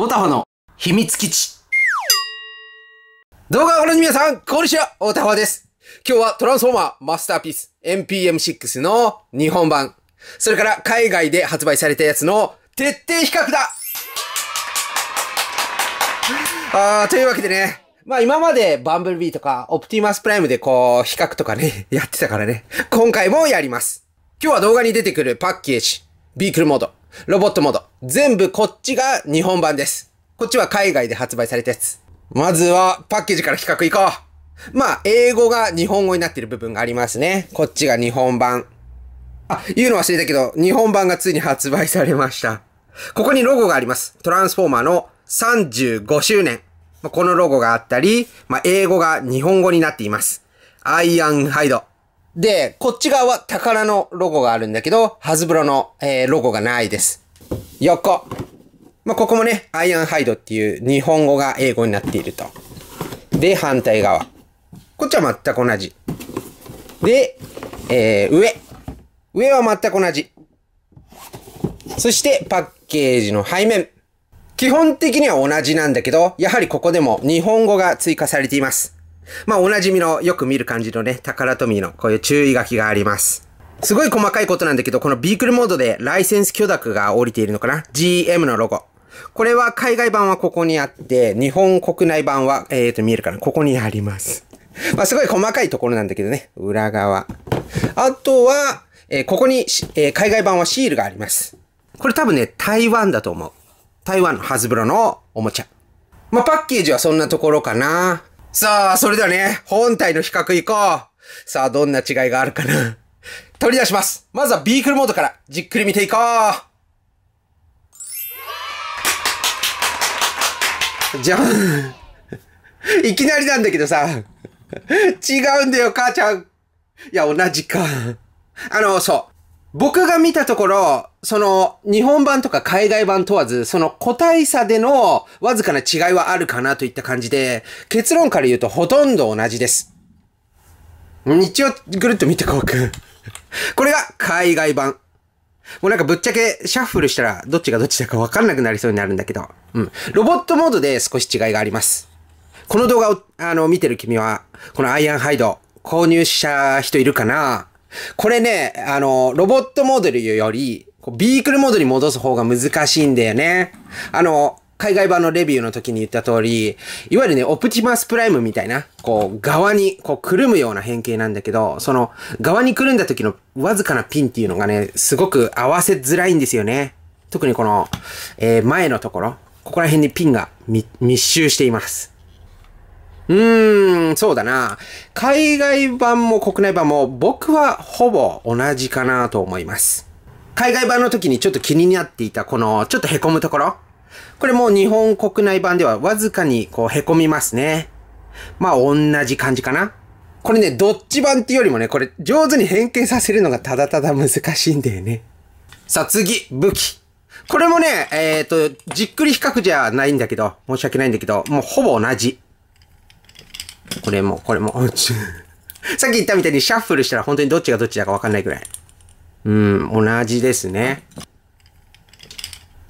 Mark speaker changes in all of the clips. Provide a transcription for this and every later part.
Speaker 1: オタホの秘密基地。動画をご覧の皆さん、こんにちは、オタホです。今日はトランスフォーマーマスターピース NPM6 の日本版。それから海外で発売されたやつの徹底比較だあー、というわけでね。まあ今までバンブルビーとかオプティマスプライムでこう比較とかね、やってたからね。今回もやります。今日は動画に出てくるパッケージ、ビークルモード、ロボットモード、全部こっちが日本版です。こっちは海外で発売されたやつ。まずはパッケージから比較いこう。まあ、英語が日本語になってる部分がありますね。こっちが日本版。あ、言うの忘れたけど、日本版がついに発売されました。ここにロゴがあります。トランスフォーマーの35周年。このロゴがあったり、まあ、英語が日本語になっています。アイアンハイド。で、こっち側は宝のロゴがあるんだけど、ハズブロの、えー、ロゴがないです。横。まあ、ここもね、アイアンハイドっていう日本語が英語になっていると。で、反対側。こっちは全く同じ。で、えー、上。上は全く同じ。そして、パッケージの背面。基本的には同じなんだけど、やはりここでも日本語が追加されています。まあ、おなじみのよく見る感じのね、タカラトミーのこういう注意書きがあります。すごい細かいことなんだけど、このビークルモードでライセンス許諾が降りているのかな ?GM のロゴ。これは海外版はここにあって、日本国内版は、えーと、見えるかなここにあります。まあ、すごい細かいところなんだけどね。裏側。あとは、えー、ここに、えー、海外版はシールがあります。これ多分ね、台湾だと思う。台湾のハズブロのおもちゃ。まあ、パッケージはそんなところかな。さあ、それではね、本体の比較いこう。さあ、どんな違いがあるかな。取り出します。まずはビークルモードからじっくり見ていこう。じゃん。いきなりなんだけどさ。違うんだよ、母ちゃん。いや、同じか。あの、そう。僕が見たところ、その、日本版とか海外版問わず、その個体差でのわずかな違いはあるかなといった感じで、結論から言うとほとんど同じです。一応、ぐるっと見てこうく。これが海外版。もうなんかぶっちゃけシャッフルしたらどっちがどっちだかわかんなくなりそうになるんだけど。うん。ロボットモードで少し違いがあります。この動画を、あの、見てる君は、このアイアンハイド、購入した人いるかなこれね、あの、ロボットモードより、ビークルモードに戻す方が難しいんだよね。あの、海外版のレビューの時に言った通り、いわゆるね、オプティマスプライムみたいな、こう、側に、こう、くるむような変形なんだけど、その、側にくるんだ時のわずかなピンっていうのがね、すごく合わせづらいんですよね。特にこの、えー、前のところ、ここら辺にピンが密集しています。うーん、そうだな。海外版も国内版も僕はほぼ同じかなと思います。海外版の時にちょっと気になっていたこのちょっと凹むところ。これも日本国内版ではわずかにこう凹みますね。まあ同じ感じかな。これね、どっち版っていうよりもね、これ上手に変形させるのがただただ難しいんだよね。さあ次、武器。これもね、えっ、ー、と、じっくり比較じゃないんだけど、申し訳ないんだけど、もうほぼ同じ。これも、これも、さっき言ったみたいにシャッフルしたら本当にどっちがどっちだかわかんないくらい。うん、同じですね。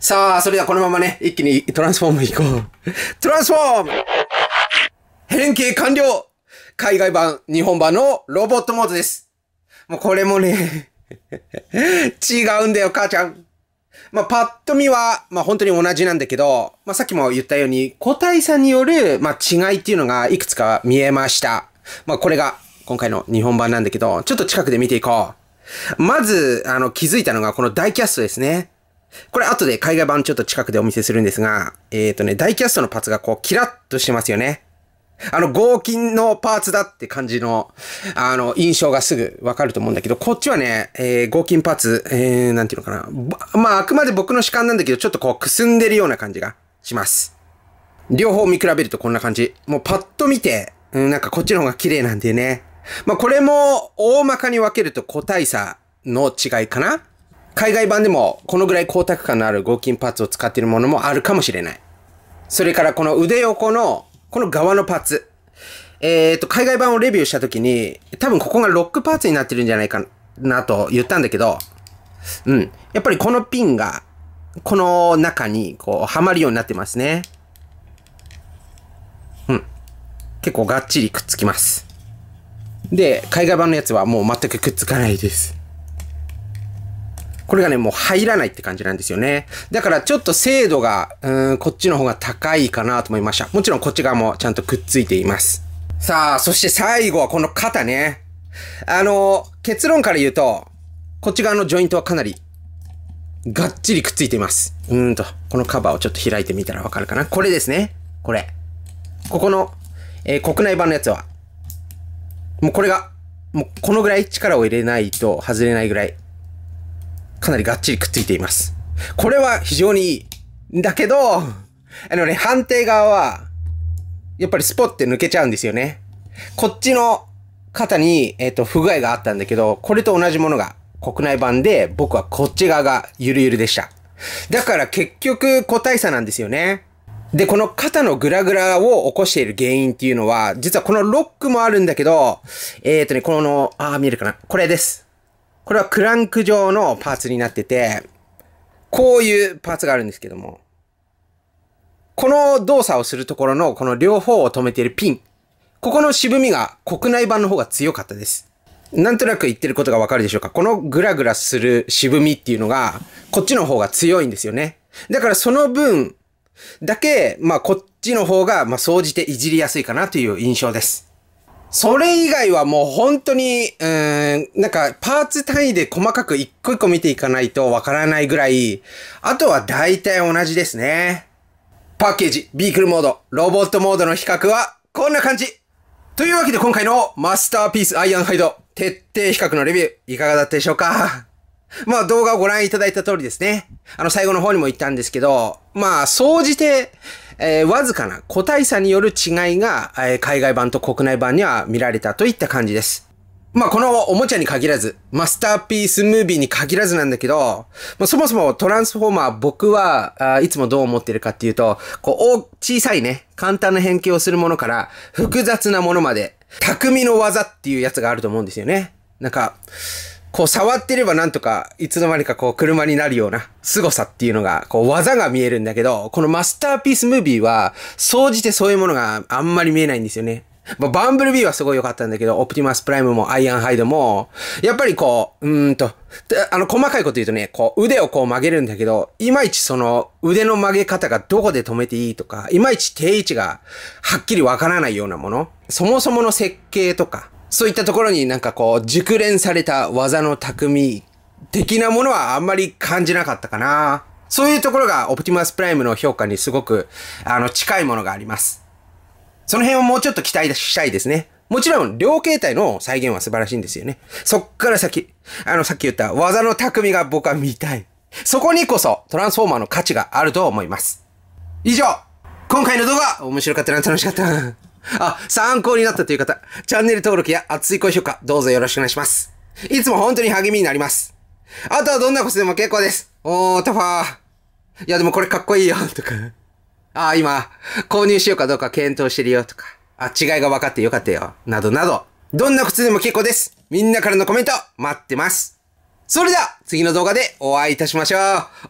Speaker 1: さあ、それではこのままね、一気にトランスフォームいこう。トランスフォーム変形完了海外版、日本版のロボットモードです。もうこれもね 違うんだよ、母ちゃん。まあ、パッと見は、まあ、本当に同じなんだけど、まあ、さっきも言ったように、個体差による、まあ、違いっていうのがいくつか見えました。まあ、これが今回の日本版なんだけど、ちょっと近くで見ていこう。まず、あの、気づいたのがこの大キャストですね。これ後で海外版ちょっと近くでお見せするんですが、えっ、ー、とね、ダイキャストのパーツがこう、キラッとしてますよね。あの、合金のパーツだって感じの、あの、印象がすぐわかると思うんだけど、こっちはね、えー、合金パーツ、えー、なんていうのかな。まあ、あくまで僕の主観なんだけど、ちょっとこう、くすんでるような感じがします。両方見比べるとこんな感じ。もうパッと見て、うん、なんかこっちの方が綺麗なんでね。まあ、これも、大まかに分けると個体差の違いかな海外版でもこのぐらい光沢感のある合金パーツを使っているものもあるかもしれない。それからこの腕横の、この側のパーツ。えっ、ー、と、海外版をレビューした時に、多分ここがロックパーツになってるんじゃないかなと言ったんだけど、うん。やっぱりこのピンが、この中に、こう、はまるようになってますね。うん。結構がっちりくっつきます。で、海外版のやつはもう全くくっつかないです。これがね、もう入らないって感じなんですよね。だからちょっと精度が、うーん、こっちの方が高いかなと思いました。もちろんこっち側もちゃんとくっついています。さあ、そして最後はこの肩ね。あの、結論から言うと、こっち側のジョイントはかなりがっちりくっついています。うーんと、このカバーをちょっと開いてみたらわかるかな。これですね。これ。ここの、えー、国内版のやつは、もうこれが、もうこのぐらい力を入れないと外れないぐらいかなりがっちりくっついています。これは非常にいい。だけど、あのね、判定側は、やっぱりスポって抜けちゃうんですよね。こっちの肩に、えっ、ー、と、不具合があったんだけど、これと同じものが国内版で、僕はこっち側がゆるゆるでした。だから結局個体差なんですよね。で、この肩のグラグラを起こしている原因っていうのは、実はこのロックもあるんだけど、えっ、ー、とね、この、あ、見えるかなこれです。これはクランク状のパーツになってて、こういうパーツがあるんですけども、この動作をするところのこの両方を止めているピン、ここの渋みが国内版の方が強かったです。なんとなく言ってることがわかるでしょうかこのグラグラする渋みっていうのが、こっちの方が強いんですよね。だからその分だけ、まあこっちの方が、まあ総じていじりやすいかなという印象です。それ以外はもう本当に、うん、なんかパーツ単位で細かく一個一個見ていかないとわからないぐらい、あとは大体同じですね。パッケージ、ビークルモード、ロボットモードの比較はこんな感じというわけで今回のマスターピースアイアンハイド徹底比較のレビューいかがだったでしょうか まあ動画をご覧いただいた通りですね。あの最後の方にも言ったんですけど、まあ総じてえー、わずかな個体差による違いが、えー、海外版と国内版には見られたといった感じです。まあ、このおもちゃに限らず、マスターピースムービーに限らずなんだけど、まあ、そもそもトランスフォーマー僕はあいつもどう思ってるかっていうと、こう、小さいね、簡単な変形をするものから複雑なものまで、匠の技っていうやつがあると思うんですよね。なんか、こう触ってればなんとか、いつの間にかこう車になるような凄さっていうのが、こう技が見えるんだけど、このマスターピースムービーは、総じてそういうものがあんまり見えないんですよね。まあ、バンブルビーはすごい良かったんだけど、オプティマスプライムもアイアンハイドも、やっぱりこう、うんと、あの、細かいこと言うとね、こう、腕をこう曲げるんだけど、いまいちその、腕の曲げ方がどこで止めていいとか、いまいち定位置がはっきりわからないようなもの、そもそもの設計とか、そういったところになんかこう、熟練された技の匠的なものはあんまり感じなかったかな。そういうところがオプティマスプライムの評価にすごく、あの、近いものがあります。その辺をもうちょっと期待したいですね。もちろん、両形態の再現は素晴らしいんですよね。そっから先、あの、さっき言った技の匠が僕は見たい。そこにこそ、トランスフォーマーの価値があると思います。以上今回の動画、面白かったな、楽しかったな。あ、参考になったという方、チャンネル登録や熱い高評価、どうぞよろしくお願いします。いつも本当に励みになります。あとはどんなことでも結構です。おー、タファー。いや、でもこれかっこいいよ、とか。あ、今、購入しようかどうか検討してるよ、とか。あ、違いが分かってよかったよ。などなど。どんな靴でも結構です。みんなからのコメント、待ってます。それでは、次の動画でお会いいたしましょう。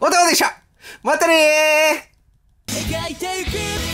Speaker 1: おたおでしたまたねー